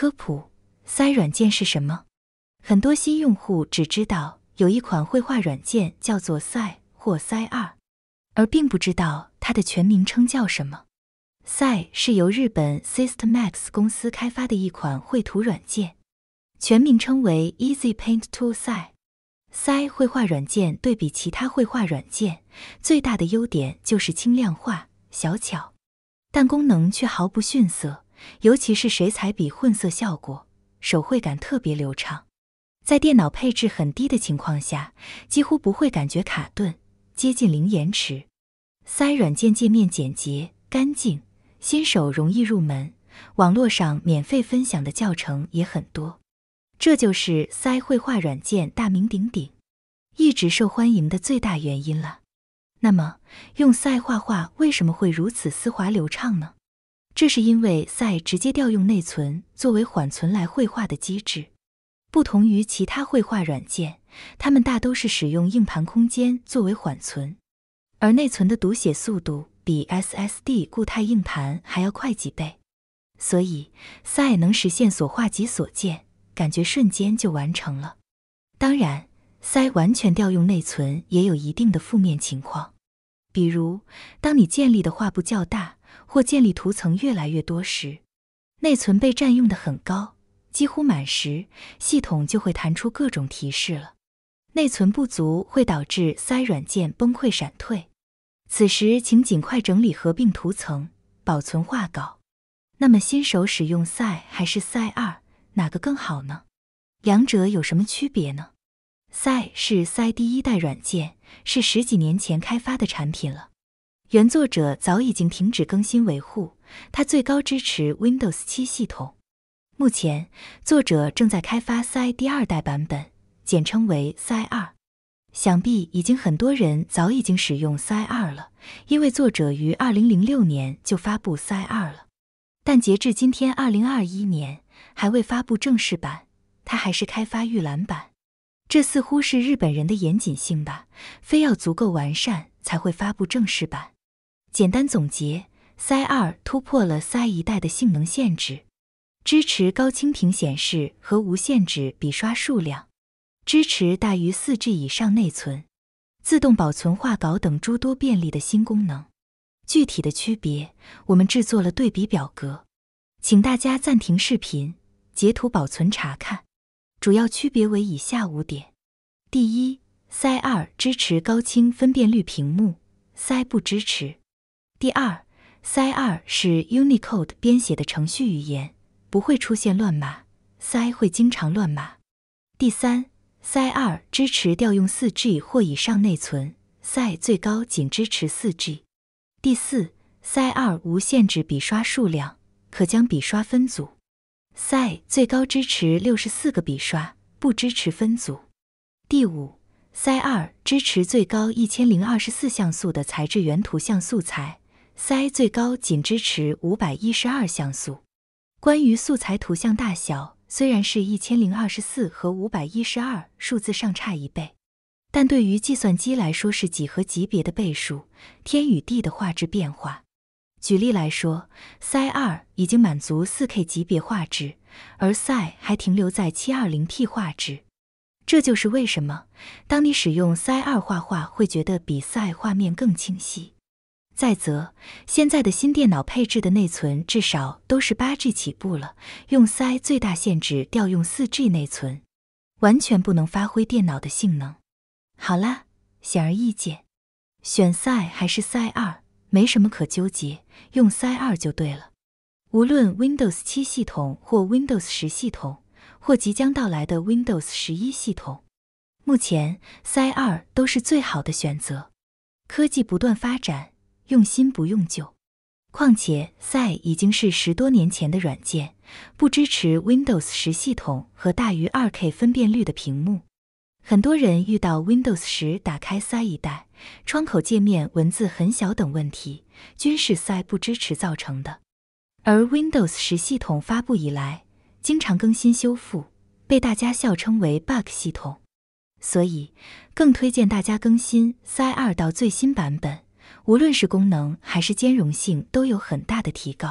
科普，赛软件是什么？很多新用户只知道有一款绘画软件叫做赛或赛二，而并不知道它的全名称叫什么。赛是由日本 Systemax 公司开发的一款绘图软件，全名称为 Easy Paint Tool Sai。赛绘画软件对比其他绘画软件，最大的优点就是轻量化、小巧，但功能却毫不逊色。尤其是水彩笔混色效果，手绘感特别流畅，在电脑配置很低的情况下，几乎不会感觉卡顿，接近零延迟。塞软件界面简洁干净，新手容易入门，网络上免费分享的教程也很多，这就是塞绘画软件大名鼎鼎、一直受欢迎的最大原因了。那么，用塞画画为什么会如此丝滑流畅呢？这是因为赛直接调用内存作为缓存来绘画的机制，不同于其他绘画软件，它们大都是使用硬盘空间作为缓存，而内存的读写速度比 SSD 固态硬盘还要快几倍，所以赛能实现所画即所见，感觉瞬间就完成了。当然，赛完全调用内存也有一定的负面情况，比如当你建立的画布较大。或建立图层越来越多时，内存被占用的很高，几乎满时，系统就会弹出各种提示了。内存不足会导致赛软件崩溃闪退，此时请尽快整理合并图层，保存画稿。那么，新手使用赛还是赛二哪个更好呢？两者有什么区别呢？赛是赛第一代软件，是十几年前开发的产品了。原作者早已经停止更新维护，他最高支持 Windows 7系统。目前，作者正在开发 c i 第二代版本，简称为 c i 二。想必已经很多人早已经使用 c i 二了，因为作者于2006年就发布 c i 二了。但截至今天2021年，还未发布正式版，它还是开发预览版。这似乎是日本人的严谨性吧，非要足够完善才会发布正式版。简单总结，Cy2 突破了 c i 一代的性能限制，支持高清屏显示和无限制笔刷数量，支持大于 4G 以上内存，自动保存画稿等诸多便利的新功能。具体的区别，我们制作了对比表格，请大家暂停视频，截图保存查看。主要区别为以下五点：第一，Cy2 支持高清分辨率屏幕，Cy 不支持。第二，C2 是 Unicode 编写的程序语言，不会出现乱码。C 会经常乱码。第三，C2 支持调用 4G 或以上内存，C 最高仅支持 4G。第四，C2 无限制笔刷数量，可将笔刷分组，C 最高支持六十四个笔刷，不支持分组。第五，C2 支持最高一千零二十四像素的材质原图像素材。，Sai 最高仅支持五百一十二像素。关于素材图像大小，虽然是一千零二十四和五百一十二，数字上差一倍，但对于计算机来说是几何级别的倍数，天与地的画质变化。举例来说，塞二已经满足四 K 级别画质，而 Sai 还停留在七二零 P 画质。这就是为什么当你使用 Sai 二画画，会觉得比 Sai 画面更清晰。再则，现在的新电脑配置的内存至少都是八 G 起步了，用塞最大限制调用四 G 内存，完全不能发挥电脑的性能。好啦，显而易见，选塞还是塞二没什么可纠结，用塞二就对了。无论 Windows 七系统或 Windows 十系统或即将到来的 Windows 十一系统，目前塞二都是最好的选择。科技不断发展。用心不用旧，况且 s i 已经是十多年前的软件，不支持 Windows 十系统和大于 2K 分辨率的屏幕。很多人遇到 Windows 十打开 s i 一代窗口界面文字很小等问题，均是 s i 不支持造成的。而 Windows 十系统发布以来，经常更新修复，被大家笑称为 “bug 系统”，所以更推荐大家更新 s i 二到最新版本。无论是功能还是兼容性都有很大的提高。